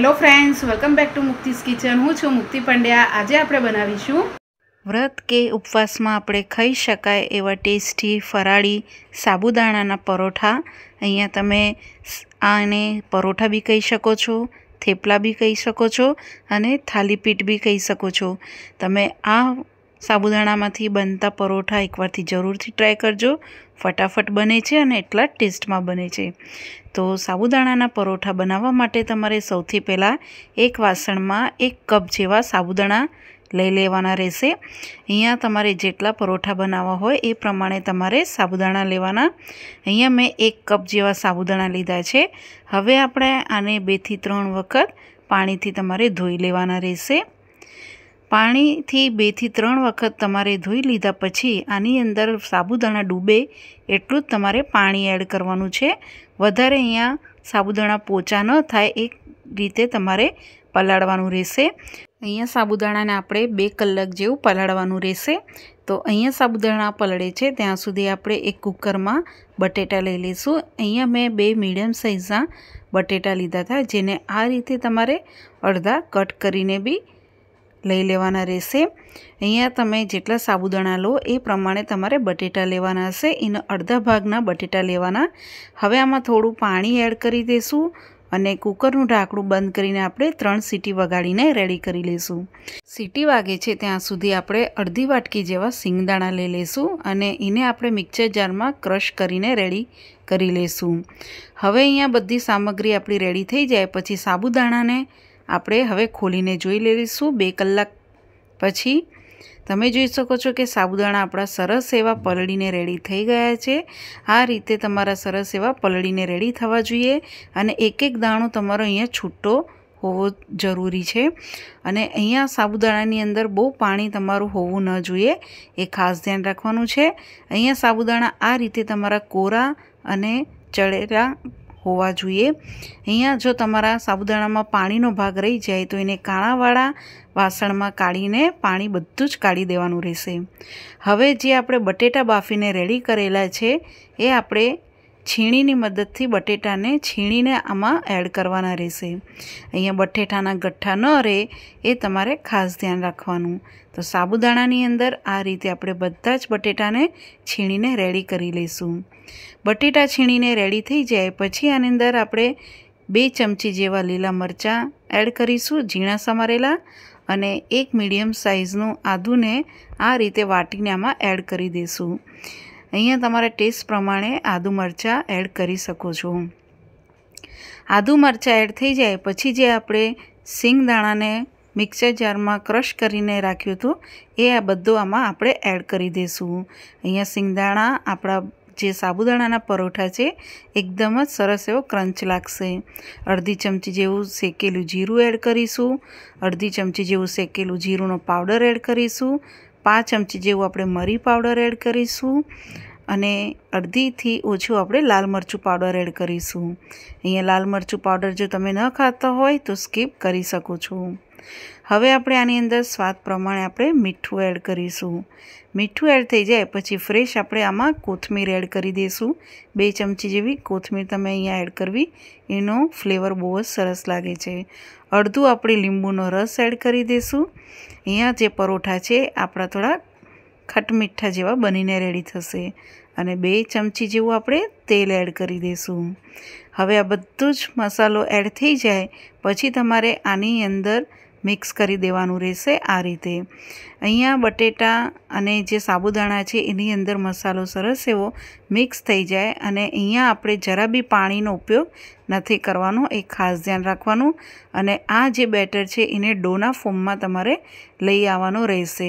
hello friends welcome back to મુક્તિસ kitchen હું છું મુક્તિ પંડ્યા આજે આપણે બનાવીશું વ્રત કે ઉપવાસમાં આપણે ખાઈ શકાય એવા ટેસ્ટી ફરાળી સાબુદાણાના પરોઠા અહીંયા તમે આને પરોઠા બી કહી શકો છો થેપલા બી કહી શકો છો અને થાલીપીઠ બી કહી શકો છો તમે આ સાબુદાણામાંથી બનતા પરોઠા એકવારથી જરૂરથી ટ્રાય કરજો ફટાફટ બને છે અને એટલા ટેસ્ટમાં બને છે તો સાબુદાણાના પરોઠા બનાવવા માટે તમારે સૌથી પહેલાં એક વાસણમાં એક કપ જેવા સાબુદાણા લઈ લેવાના રહેશે અહીંયા તમારે જેટલા પરોઠા બનાવવા હોય એ પ્રમાણે તમારે સાબુદાણા લેવાના અહીંયા મેં એક કપ જેવા સાબુદાણા લીધા છે હવે આપણે આને બેથી ત્રણ વખત પાણીથી તમારે ધોઈ લેવાના રહેશે પાણીથી બેથી ત્રણ વખત તમારે ધોઈ લીધા પછી આની અંદર સાબુદાણા ડૂબે એટલું જ તમારે પાણી એડ કરવાનું છે વધારે અહીંયા સાબુદાણા પોચા ન થાય એ રીતે તમારે પલાળવાનું રહેશે અહીંયા સાબુદાણાને આપણે બે કલાક જેવું પલાળવાનું રહેશે તો અહીંયા સાબુદાણા પલળે છે ત્યાં સુધી આપણે એક કુકરમાં બટેટા લઈ લઈશું અહીંયા મેં બે મીડિયમ સાઇઝના બટેટા લીધા હતા જેને આ રીતે તમારે અડધા કટ કરીને બી લઈ લેવાના રહેશે અહીંયા તમે જેટલા સાબુદાણા લો એ પ્રમાણે તમારે બટેટા લેવાના હશે એના અડધા ભાગના બટેટા લેવાના હવે આમાં થોડું પાણી એડ કરી દઈશું અને કુકરનું ઢાંકણું બંધ કરીને આપણે ત્રણ સીટી વગાડીને રેડી કરી લઈશું સીટી વાગે છે ત્યાં સુધી આપણે અડધી વાટકી જેવા સિંગદાણા લઈ લઈશું અને એને આપણે મિક્સર જારમાં ક્રશ કરીને રેડી કરી લઈશું હવે અહીંયા બધી સામગ્રી આપણી રેડી થઈ જાય પછી સાબુદાણાને આપણે હવે ખોલીને જોઈ લઈશું બે કલાક પછી તમે જોઈ શકો છો કે સાબુદાણા આપણા સરસ એવા પલળીને રેડી થઈ ગયા છે આ રીતે તમારા સરસ એવા પલળીને રેડી થવા જોઈએ અને એક એક દાણો તમારો અહીંયા છૂટો હોવો જરૂરી છે અને અહીંયા સાબુદાણાની અંદર બહુ પાણી તમારું હોવું ન જોઈએ એ ખાસ ધ્યાન રાખવાનું છે અહીંયા સાબુદાણા આ રીતે તમારા કોરા અને ચડેલા હોવા જોઈએ અહીંયા જો તમારા સાબુદાણામાં પાણીનો ભાગ રહી જાય તો એને કાણાવાળા વાસણમાં કાઢીને પાણી બધું જ કાઢી દેવાનું રહેશે હવે જે આપણે બટેટા બાફીને રેડી કરેલા છે એ આપણે છીણીની મદદથી બટેટાને છીણીને આમાં એડ કરવાના રહેશે અહીંયા બટેટાના ગઠ્ઠા ન રહે એ તમારે ખાસ ધ્યાન રાખવાનું તો સાબુદાણાની અંદર આ રીતે આપણે બધા જ બટેટાને છીણીને રેડી કરી લઈશું બટેટા છીણીને રેડી થઈ જાય પછી આની અંદર આપણે બે ચમચી જેવા લીલા મરચાં એડ કરીશું ઝીણા સમારેલા અને એક મીડિયમ સાઇઝનું આદુને આ રીતે વાટીને આમાં એડ કરી દઈશું અહીંયા તમારે ટેસ્ટ પ્રમાણે આદું મરચાં એડ કરી શકો છો આદું મરચાં એડ થઈ જાય પછી જે આપણે સિંગદાણાને મિક્સર જારમાં ક્રશ કરીને રાખ્યું હતું એ આ બધું આમાં આપણે એડ કરી દઈશું અહીંયા સિંગદાણા આપણા જે સાબુદાણાના પરોઠા છે એકદમ જ સરસ એવો ક્રંચ લાગશે અડધી ચમચી જેવું શેકેલું જીરું એડ કરીશું અડધી ચમચી જેવું શેકેલું જીરુંનો પાવડર એડ કરીશું પાંચ ચમચી જેવું આપણે મરી પાવડર એડ કરીશું અને અડધીથી ઓછું આપણે લાલ મરચું પાવડર એડ કરીશું અહીંયા લાલ મરચું પાવડર જો તમે ન ખાતા હોય તો સ્કીપ કરી શકો છો હવે આપણે આની અંદર સ્વાદ પ્રમાણે આપણે મીઠું એડ કરીશું મીઠું એડ થઈ જાય પછી ફ્રેશ આપણે આમાં કોથમીર એડ કરી દઈશું બે ચમચી જેવી કોથમીર તમે અહીંયા એડ કરવી એનો ફ્લેવર બહુ જ સરસ લાગે છે અડધું આપણે લીંબુનો રસ એડ કરી દઈશું અહીંયા જે પરોઠા છે આપણા થોડા ખટ મીઠા જેવા બનીને રેડી થશે અને બે ચમચી જેવું આપણે તેલ એડ કરી દઈશું હવે આ બધું જ મસાલો એડ થઈ જાય પછી તમારે આની અંદર મિક્સ કરી દેવાનું રહેશે આ રીતે અહીંયા બટેટા અને જે સાબુદાણા છે એની અંદર મસાલો સરસ એવો મિક્સ થઈ જાય અને અહીંયા આપણે જરા બી પાણીનો ઉપયોગ નથી કરવાનો એ ખાસ ધ્યાન રાખવાનું અને આ જે બેટર છે એને ડોના ફોર્મમાં તમારે લઈ આવવાનો રહેશે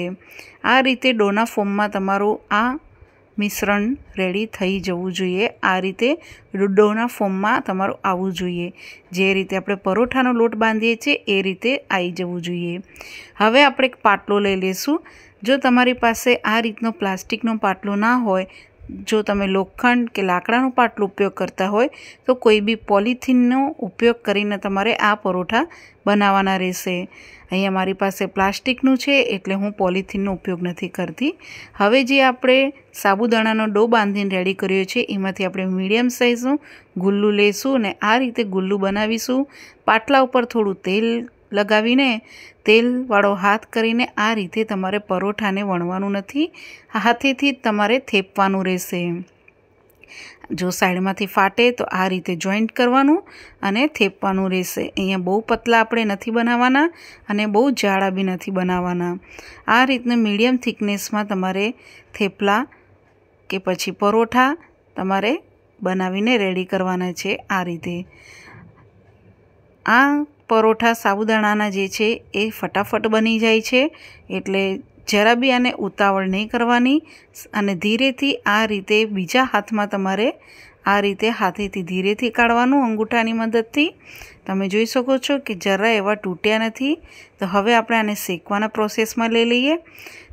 આ રીતે ડોના ફોર્મમાં તમારું આ મિશ્રણ રેડી થઈ જવું જોઈએ આ રીતે ડોના ફોર્મમાં તમારું આવવું જોઈએ જે રીતે આપણે પરોઠાનો લોટ બાંધીએ છીએ એ રીતે આવી જવું જોઈએ હવે આપણે એક પાટલો લઈ લઈશું જો તમારી પાસે આ રીતનો પ્લાસ્ટિકનો પાટલો ના હોય જો તમે લોખંડ કે લાકડાનું પાટલું ઉપયોગ કરતા હોય તો કોઈ બી પોલિથીનનો ઉપયોગ કરીને તમારે આ પરોઠા બનાવવાના રહેશે અહીંયા મારી પાસે પ્લાસ્ટિકનું છે એટલે હું પોલિથીનનો ઉપયોગ નથી કરતી હવે જે આપણે સાબુદાણાનો ડો બાંધીને રેડી કર્યો છે એમાંથી આપણે મીડિયમ સાઇઝનું ગુલ્લું લઈશું અને આ રીતે ગુલ્લું બનાવીશું પાટલા ઉપર થોડું તેલ લગાવીને તેલવાળો હાથ કરીને આ રીતે તમારે પરોઠાને વણવાનું નથી હાથેથી તમારે થેપવાનું રહેશે જો સાઈડમાંથી ફાટે તો આ રીતે જોઈન્ટ કરવાનું અને થેપવાનું રહેશે અહીંયા બહુ પતલા આપણે નથી બનાવવાના અને બહુ જાડા બી નથી બનાવવાના આ રીતને મીડિયમ થિકનેસમાં તમારે થેપલા કે પછી પરોઠા તમારે બનાવીને રેડી કરવાના છે આ રીતે આ પરોઠા સાબુદાણાના જે છે એ ફટાફટ બની જાય છે એટલે જરા બી આને ઉતાવળ નહીં કરવાની અને ધીરેથી આ રીતે બીજા હાથમાં તમારે આ રીતે હાથેથી ધીરેથી કાઢવાનું અંગૂઠાની મદદથી તમે જોઈ શકો છો કે જરા એવા તૂટ્યા નથી તો હવે આપણે આને શેકવાના પ્રોસેસમાં લઈ લઈએ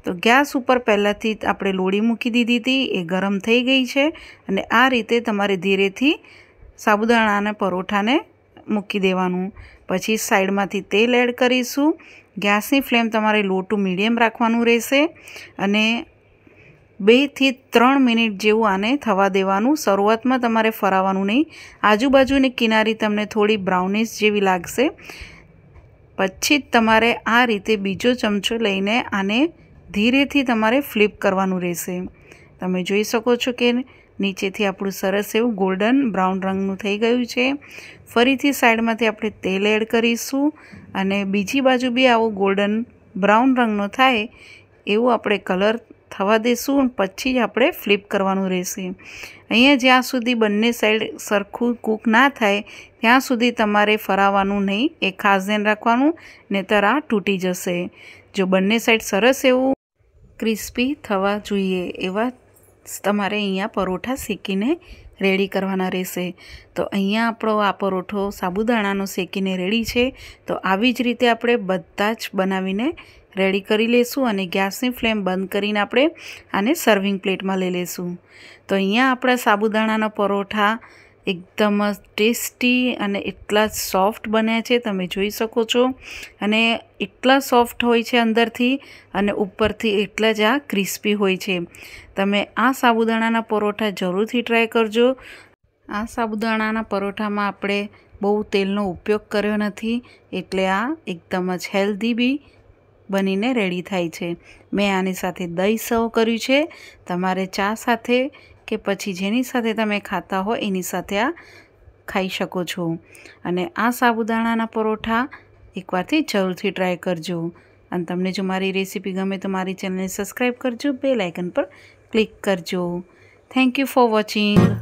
તો ગેસ ઉપર પહેલાંથી આપણે લોળી મૂકી દીધી હતી એ ગરમ થઈ ગઈ છે અને આ રીતે તમારે ધીરેથી સાબુદાણાના પરોઠાને મૂકી દેવાનું પછી સાઈડમાંથી તેલ એડ કરીશું ગેસની ફ્લેમ તમારે લો ટુ મીડિયમ રાખવાનું રહેશે અને બેથી ત્રણ મિનિટ જેવું આને થવા દેવાનું શરૂઆતમાં તમારે ફરાવવાનું નહીં આજુબાજુની કિનારી તમને થોડી બ્રાઉનિશ જેવી લાગશે પછી જ તમારે આ રીતે બીજો ચમચો લઈને આને ધીરેથી તમારે ફ્લિપ કરવાનું રહેશે તમે જોઈ શકો છો કે નીચેથી આપણું સરસ એવું ગોલ્ડન બ્રાઉન રંગનું થઈ ગયું છે ફરીથી સાઈડમાંથી આપણે તેલ એડ કરીશું અને બીજી બાજુ બી આવો ગોલ્ડન બ્રાઉન રંગનો થાય એવું આપણે કલર થવા દઈશું પછી જ આપણે ફ્લિપ કરવાનું રહેશે અહીંયા જ્યાં સુધી બંને સાઈડ સરખું કૂક ના થાય ત્યાં સુધી તમારે ફરાવવાનું નહીં એ ખાસ ધ્યાન રાખવાનું નહીતર આ તૂટી જશે જો બંને સાઈડ સરસ એવું ક્રિસ્પી થવા જોઈએ એવા તમારે અહીંયા પરોઠા શેકીને રેડી કરવાના રહેશે તો અહીંયા આપણો આ પરોઠો સાબુદાણાનો શેકીને રેડી છે તો આવી જ રીતે આપણે બધા જ બનાવીને રેડી કરી લઈશું અને ગેસની ફ્લેમ બંધ કરીને આપણે આને સર્વિંગ પ્લેટમાં લઈ લઈશું તો અહીંયા આપણા સાબુદાણાના પરોઠા એકદમ જ ટેસ્ટી અને એટલા સોફ્ટ બન્યા છે તમે જોઈ શકો છો અને એટલા સોફ્ટ હોય છે અંદરથી અને ઉપરથી એટલા જ આ ક્રિસ્પી હોય છે તમે આ સાબુદાણાના પરોઠા જરૂરથી ટ્રાય કરજો આ સાબુદાણાના પરોઠામાં આપણે બહુ તેલનો ઉપયોગ કર્યો નથી એટલે આ એકદમ જ હેલ્ધી બી બનીને રેડી થાય છે મેં આની સાથે દહીં સર્વ કર્યું છે તમારે ચા સાથે કે પછી જેની સાથે તમે ખાતા હો એની સાથે આ ખાઈ શકો છો અને આ સાબુદાણાના પરોઠા એકવારથી જરૂરથી ટ્રાય કરજો અને તમને જો મારી રેસીપી ગમે તો મારી ચેનલને સબસ્ક્રાઈબ કરજો બે લાઇકન પર ક્લિક કરજો થેન્ક યુ ફોર વોચિંગ